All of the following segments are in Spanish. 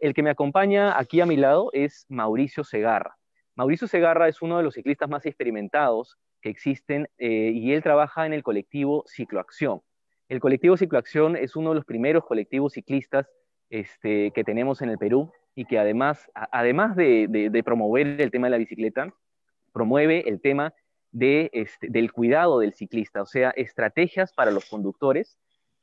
El que me acompaña aquí a mi lado es Mauricio Segarra. Mauricio Segarra es uno de los ciclistas más experimentados que existen eh, y él trabaja en el colectivo Cicloacción. El colectivo Cicloacción es uno de los primeros colectivos ciclistas este, que tenemos en el Perú y que además, además de, promover el tema de la bicicleta, promueve el tema este, del cuidado del ciclista, o sea, estrategias para los conductores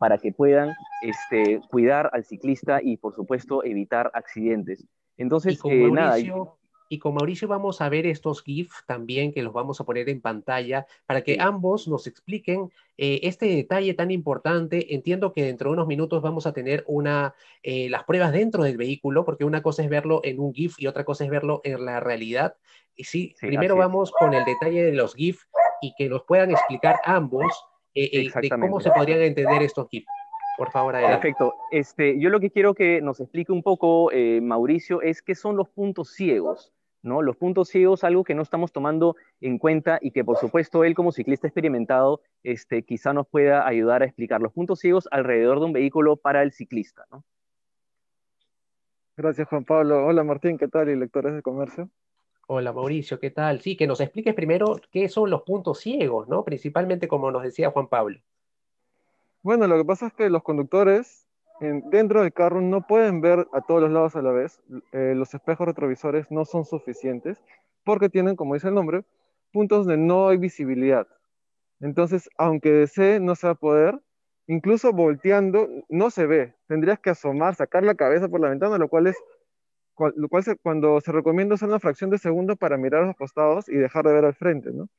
para que puedan este, cuidar al ciclista y, por supuesto, evitar accidentes. Entonces, y con, eh, Mauricio, y con Mauricio vamos a ver estos GIF también que los vamos a poner en pantalla para que ambos nos expliquen eh, este detalle tan importante. Entiendo que dentro de unos minutos vamos a tener una, eh, las pruebas dentro del vehículo, porque una cosa es verlo en un GIF y otra cosa es verlo en la realidad. Y sí, primero vamos con el detalle de los GIF y que nos puedan explicar ambos exactamente eh, eh, cómo se podrían entender estos tipos. Por favor, adelante. Perfecto. Este, yo lo que quiero que nos explique un poco, eh, Mauricio, es qué son los puntos ciegos. ¿no? Los puntos ciegos, algo que no estamos tomando en cuenta y que por supuesto él como ciclista experimentado este, quizá nos pueda ayudar a explicar los puntos ciegos alrededor de un vehículo para el ciclista. Gracias Juan Pablo. Hola Martín, ¿qué tal y lectores de este comercio? Hola Mauricio, ¿qué tal? Sí, que nos expliques primero qué son los puntos ciegos, ¿no? Principalmente como nos decía Juan Pablo. Bueno, lo que pasa es que los conductores dentro del carro no pueden ver a todos los lados a la vez. Eh, los espejos retrovisores no son suficientes porque tienen, como dice el nombre, puntos de no hay visibilidad. Entonces, aunque desee, no se va a poder. Incluso volteando, no se ve. Tendrías que asomar, sacar la cabeza por la ventana, lo cual es lo cual cuando se recomienda usar una fracción de segundo para mirar a los costados y dejar de ver al frente, ¿no?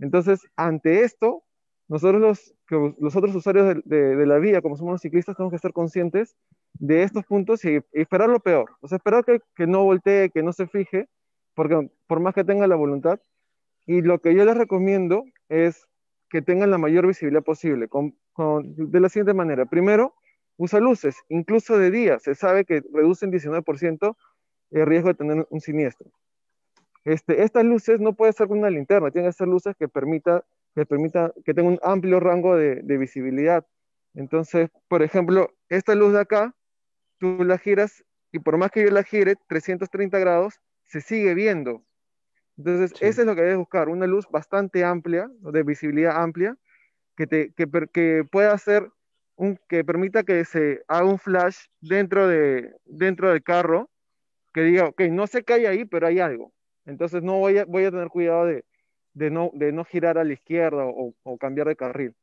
Entonces, ante esto, nosotros los, los otros usuarios de, la vía, como somos los ciclistas, tenemos que estar conscientes de estos puntos y, esperar lo peor. O sea, esperar que, no voltee, que no se fije, porque por más que tenga la voluntad. Y lo que yo les recomiendo es que tengan la mayor visibilidad posible, de la siguiente manera. Primero, usa luces, incluso de día. Se sabe que reducen 19% el riesgo de tener un siniestro. Este, estas luces no pueden ser una linterna, tienen que ser luces que permita que permita que tenga un amplio rango de, visibilidad. Entonces, por ejemplo, esta luz de acá, tú la giras y por más que yo la gire 330 grados, se sigue viendo. Entonces, ese eso es lo que debes buscar, una luz bastante amplia, de visibilidad amplia, que, te, pueda hacer, un, que permita que se haga un flash dentro, de, dentro del carro que diga, ok, no se cae ahí, pero hay algo. Entonces no voy a, voy a tener cuidado de, no, de no girar a la izquierda o, cambiar de carril.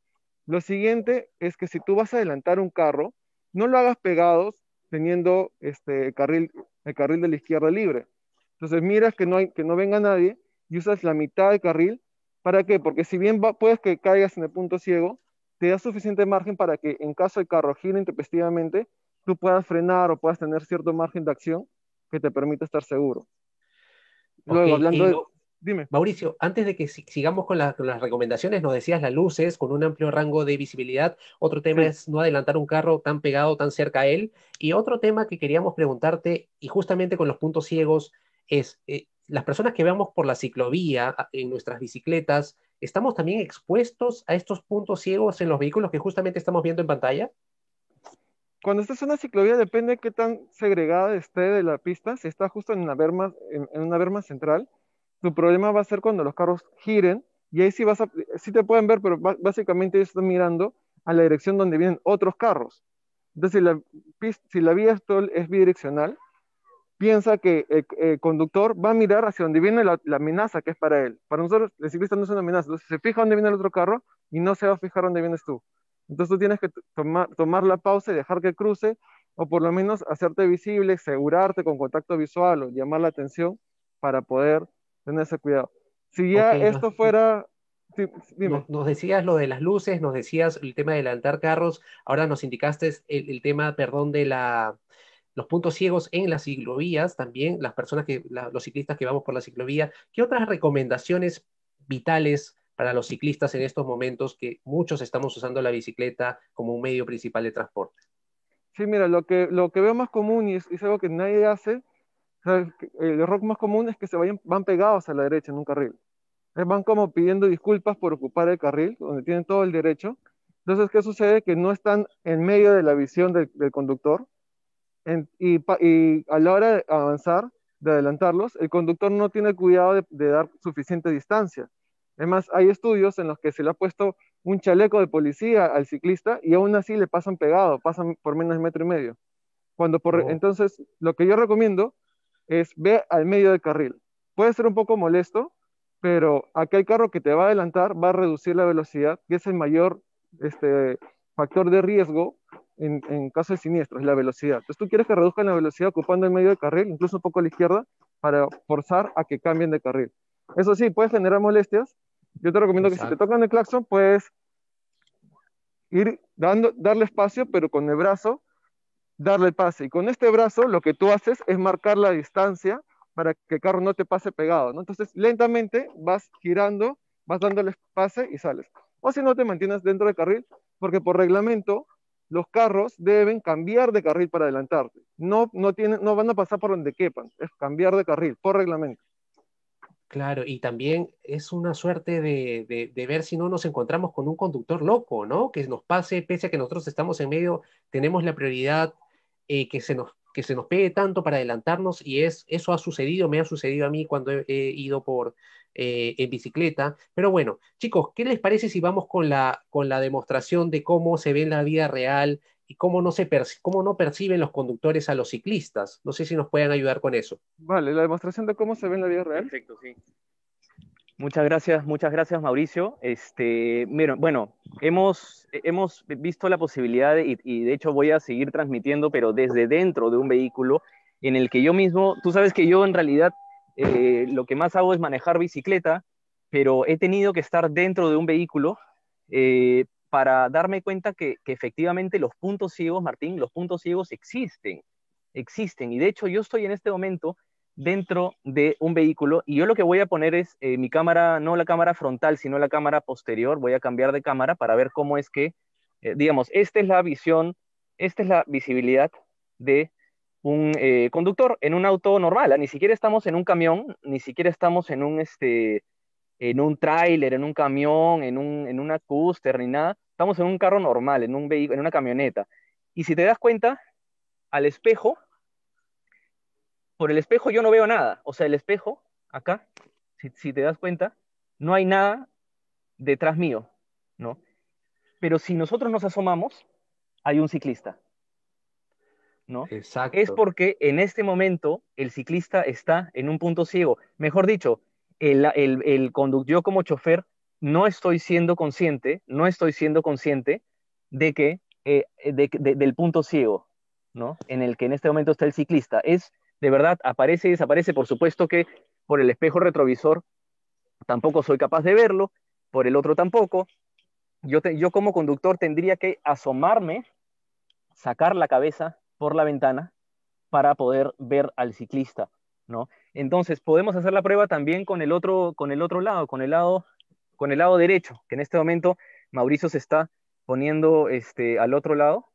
Lo siguiente es que si tú vas a adelantar un carro, no lo hagas pegados teniendo este carril, el carril de la izquierda libre. Entonces miras que no, hay, que no venga nadie y usas la mitad del carril. ¿Para qué? Porque si bien puedes que caigas en el punto ciego, te da suficiente margen para que en caso el carro gire intempestivamente, tú puedas frenar o puedas tener cierto margen de acción que te permite estar seguro. hablando Dime. Mauricio, antes de que sigamos con, las recomendaciones, nos decías las luces con un amplio rango de visibilidad. Otro tema es no adelantar un carro tan pegado, tan cerca a él. Y otro tema que queríamos preguntarte, y justamente con los puntos ciegos, es eh, las personas que veamos por la ciclovía en nuestras bicicletas, ¿estamos también expuestos a estos puntos ciegos en los vehículos que justamente estamos viendo en pantalla? cuando estás en una ciclovía depende de qué tan segregada esté de la pista. Si está justo en una verma en, una berma central, tu problema va a ser cuando los carros giren y ahí sí vas sí te pueden ver, pero básicamente ellos están mirando a la dirección donde vienen otros carros. Entonces, si la, vía es bidireccional, piensa que el, eh, eh, conductor va a mirar hacia donde viene la, amenaza que es para él. Para nosotros, el ciclista no es una amenaza. Entonces, se fija dónde viene el otro carro y no se va a fijar dónde vienes tú. Entonces tú tienes que tomar la pausa y dejar que cruce, o por lo menos hacerte visible, asegurarte con contacto visual o llamar la atención para poder tener ese cuidado. Si ya esto fuera nos, decías lo de las luces, nos decías el tema de adelantar carros, ahora nos indicaste el, tema, perdón, de la, los puntos ciegos en las ciclovías también, las personas que, los ciclistas que vamos por la ciclovía. ¿Qué otras recomendaciones vitales para los ciclistas en estos momentos que muchos estamos usando la bicicleta como un medio principal de transporte? Sí, mira, lo que, lo que veo más común y es, algo que nadie hace, el error eh, más común es que se van pegados a la derecha en un carril. Eh, van como pidiendo disculpas por ocupar el carril, donde tienen todo el derecho. Entonces, ¿qué sucede? Que no están en medio de la visión del, conductor y, a la hora de avanzar, de adelantarlos, el conductor no tiene cuidado de dar suficiente distancia. Además, hay estudios en los que se le ha puesto un chaleco de policía al ciclista y aún así le pasan pegado, pasan por menos de metro y medio. Cuando por, oh. Entonces, lo que yo recomiendo es ve al medio del carril. Puede ser un poco molesto, pero aquel carro que te va a adelantar va a reducir la velocidad, que es el mayor este, factor de riesgo en, en caso de siniestro, es la velocidad. Entonces, tú quieres que reduzcan la velocidad ocupando el medio del carril, incluso un poco a la izquierda, para forzar a que cambien de carril. Eso sí, puede generar molestias, yo te recomiendo que si te tocan el claxon, puedes ir dando, darle espacio, pero con el brazo darle el pase. Y con este brazo lo que tú haces es marcar la distancia para que el carro no te pase pegado, ¿no? Entonces, lentamente vas girando, vas dándole pase y sales. O si no, te mantienes dentro del carril, porque por reglamento los carros deben cambiar de carril para adelantarte. No, no, tienen, no van a pasar por donde quepan, es cambiar de carril, por reglamento. Claro, y también es una suerte de, ver si no nos encontramos con un conductor loco, ¿no? Que nos pase, pese a que nosotros estamos en medio, tenemos la prioridad eh, que, se nos, que se nos pegue tanto para adelantarnos y es, eso ha sucedido, me ha sucedido a mí cuando he, ido por, eh, en bicicleta. Pero bueno, chicos, ¿qué les parece si vamos con la, con la demostración de cómo se ve en la vida real y cómo no, se cómo no perciben los conductores a los ciclistas. No sé si nos pueden ayudar con eso. Vale, la demostración de cómo se ve en la vida real. Perfecto, sí. Muchas gracias, muchas gracias Mauricio. Este, miren, bueno, hemos, hemos visto la posibilidad y, de hecho voy a seguir transmitiendo, pero desde dentro de un vehículo en el que yo mismo, tú sabes que yo en realidad eh, lo que más hago es manejar bicicleta, pero he tenido que estar dentro de un vehículo eh, para darme cuenta que, efectivamente los puntos ciegos, Martín, los puntos ciegos existen, existen. Y de hecho yo estoy en este momento dentro de un vehículo y yo lo que voy a poner es eh, mi cámara, no la cámara frontal, sino la cámara posterior. Voy a cambiar de cámara para ver cómo es que, eh, digamos, esta es la visión, esta es la visibilidad de un eh, conductor en un auto normal. Ah, ni siquiera estamos en un camión, ni siquiera estamos en un, este, en un tráiler, en un camión, en, un, en una cúster, ni nada. Estamos en un carro normal, en, un en una camioneta. Y si te das cuenta, al espejo, por el espejo yo no veo nada. O sea, el espejo, acá, si, si te das cuenta, no hay nada detrás mío, ¿no? Pero si nosotros nos asomamos, hay un ciclista, ¿no? Exacto. Es porque en este momento el ciclista está en un punto ciego. Mejor dicho, el, yo como chofer, no estoy siendo consciente, no estoy siendo consciente de que, eh, del punto ciego, En el que en este momento está el ciclista. Es, de verdad, aparece y desaparece. Por supuesto que por el espejo retrovisor tampoco soy capaz de verlo, por el otro tampoco. Yo, yo como conductor tendría que asomarme, sacar la cabeza por la ventana para poder ver al ciclista. Entonces, podemos hacer la prueba también con el otro, con el otro lado, con el lado, con el lado derecho, que en este momento Mauricio se está poniendo este, al otro lado,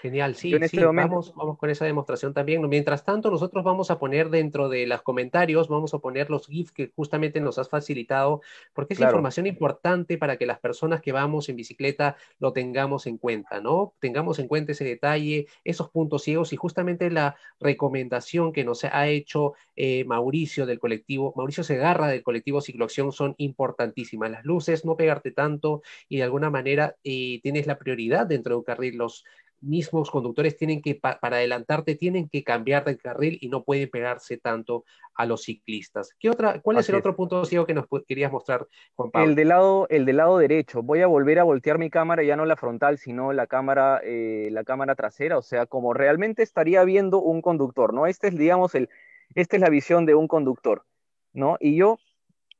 Genial, sí, este vamos, con esa demostración también. Mientras tanto, nosotros vamos a poner dentro de los comentarios, vamos a poner los GIFs que justamente nos has facilitado, porque es información importante para que las personas que vamos en bicicleta lo tengamos en cuenta, ¿no? Tengamos en cuenta ese detalle, esos puntos ciegos y justamente la recomendación que nos ha hecho eh, Mauricio del colectivo, Mauricio Segarra del colectivo Cicloacción son importantísimas. Las luces, no pegarte tanto y de alguna manera eh, tienes la prioridad dentro de un carril, los mismos conductores tienen que, para adelantarte, tienen que cambiar de carril y no pueden pegarse tanto a los ciclistas. ¿Qué otra, ¿Cuál es el otro punto ciego que nos querías mostrar, Juan Pablo? El del, lado, el lado derecho. Voy a volver a voltear mi cámara, ya no la frontal, sino la cámara, eh, la cámara trasera, o sea, como realmente estaría viendo un conductor, ¿no? Este es, digamos, el, esta es la visión de un conductor, ¿no? Y yo,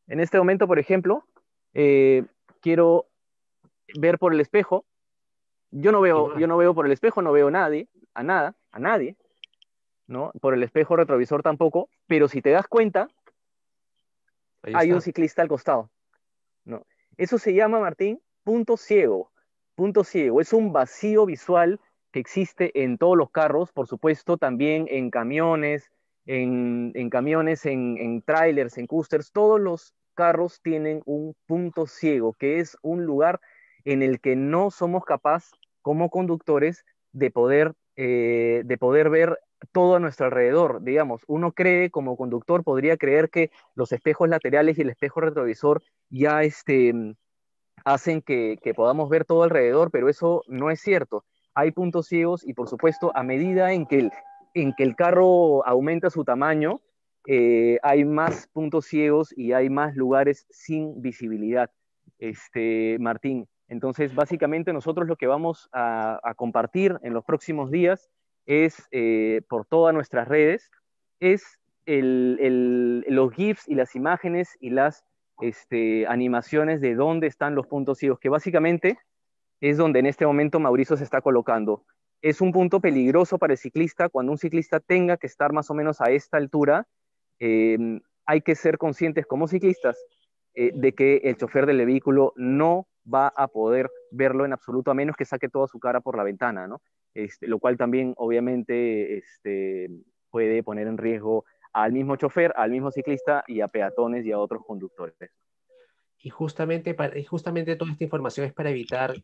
en este momento, por ejemplo, eh, quiero ver por el espejo yo no veo, yo no veo por el espejo, no veo a nadie, a nada, a nadie, ¿no? Por el espejo retrovisor tampoco, pero si te das cuenta, hay un ciclista al costado, ¿no? Eso se llama, Martín, punto ciego, punto ciego. Es un vacío visual que existe en todos los carros, por supuesto, también en camiones, en, camiones, en, en trailers, en coasters, todos los carros tienen un punto ciego, que es un lugar en el que no somos capaces como conductores de poder, eh, de poder ver todo a nuestro alrededor, digamos, uno cree como conductor, podría creer que los espejos laterales y el espejo retrovisor ya este, hacen que, podamos ver todo alrededor, pero eso no es cierto. Hay puntos ciegos y por supuesto, a medida en que el, en que el carro aumenta su tamaño, eh, hay más puntos ciegos y hay más lugares sin visibilidad. Este, Martín, entonces, básicamente nosotros lo que vamos a, compartir en los próximos días es, eh, por todas nuestras redes, es los GIFs y las imágenes y las este, animaciones de dónde están los puntos ciegos, que básicamente es donde en este momento Mauricio se está colocando. Es un punto peligroso para el ciclista. Cuando un ciclista tenga que estar más o menos a esta altura, em, hay que ser conscientes como ciclistas eh, de que el chofer del vehículo no va a poder verlo en absoluto, a menos que saque toda su cara por la ventana, ¿no? Este, lo cual también, obviamente, este, puede poner en riesgo al mismo chofer, al mismo ciclista y a peatones y a otros conductores. Y justamente, para, justamente toda esta información es para evitar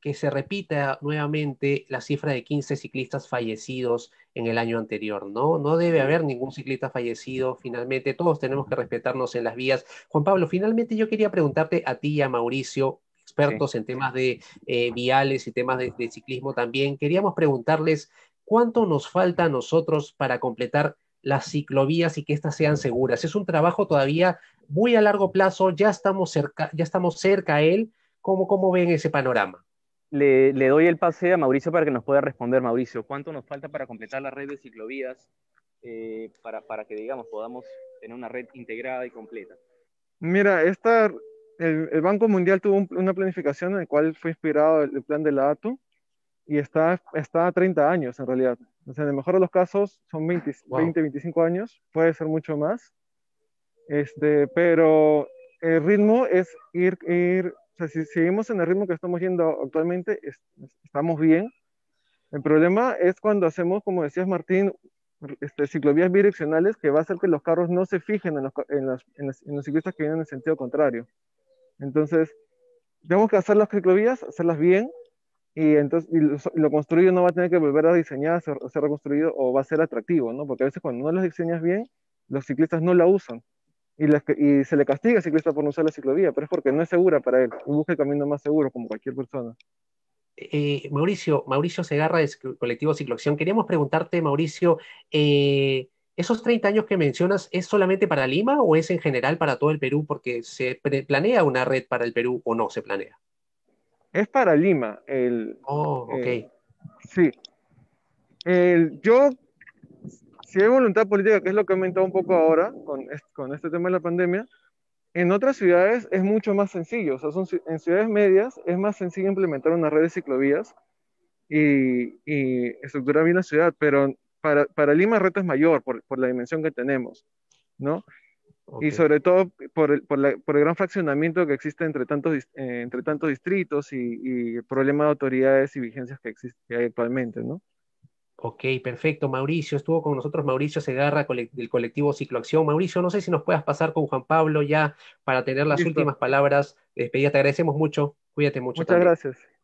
que se repita nuevamente la cifra de 15 ciclistas fallecidos en el año anterior, ¿no? No debe haber ningún ciclista fallecido, finalmente todos tenemos que respetarnos en las vías. Juan Pablo, finalmente yo quería preguntarte a ti y a Mauricio expertos en temas de eh, viales y temas de, ciclismo también, queríamos preguntarles cuánto nos falta a nosotros para completar las ciclovías y que éstas sean seguras. Es un trabajo todavía muy a largo plazo, ya estamos cerca, ya estamos cerca a él. ¿Cómo, ven ese panorama? Le, doy el pase a Mauricio para que nos pueda responder, Mauricio. ¿Cuánto nos falta para completar la red de ciclovías eh, para, para, que, digamos, podamos tener una red integrada y completa? Mira, esta, el, Banco Mundial tuvo una planificación en la cual fue inspirado el, plan de la ATU y está, está a 30 años en realidad. O sea, en el mejor de los casos son 20, 20 25 años, puede ser mucho más. Este, pero el ritmo es ir, ir o sea, si seguimos en el ritmo que estamos yendo actualmente, estamos bien. El problema es cuando hacemos, como decías Martín, este, ciclovías bidireccionales que va a hacer que los carros no se fijen en los, en las, en los ciclistas que vienen en sentido contrario. Entonces, tenemos que hacer las ciclovías, hacerlas bien, y entonces lo, construido no va a tener que volver a diseñar, ser, ser, reconstruido o va a ser atractivo, ¿no? Porque a veces cuando no las diseñas bien, los ciclistas no la usan y, se le castiga al ciclista por no usar la ciclovía, pero es porque no es segura para él busca el camino más seguro como cualquier persona. Eh, Mauricio, Mauricio Segarra del Colectivo Cicloacción. Queríamos preguntarte, Mauricio, eh, ¿Esos 30 años que mencionas es solamente para Lima o es en general para todo el Perú? Porque se planea una red para el Perú o no se planea. Es para Lima. El, oh, ok. Eh, sí. yo, si hay voluntad política, que es lo que he comentado un poco ahora con, este tema de la pandemia, en otras ciudades es mucho más sencillo. O sea, en ciudades medias es más sencillo implementar una red de ciclovías y, y estructurar bien la ciudad, pero para, Lima el reto es mayor por, la dimensión que tenemos, ¿no? Y sobre todo por el, gran fraccionamiento que existe entre tantos, eh, entre tantos distritos y, y, el problema de autoridades y vigencias que, existe, hay actualmente, ¿no? Ok, perfecto. Mauricio, estuvo con nosotros Mauricio Segarra del colectivo Cicloacción. Mauricio, no sé si nos puedas pasar con Juan Pablo ya para tener las últimas palabras de despedida. Te agradecemos mucho. Cuídate mucho. Muchas gracias.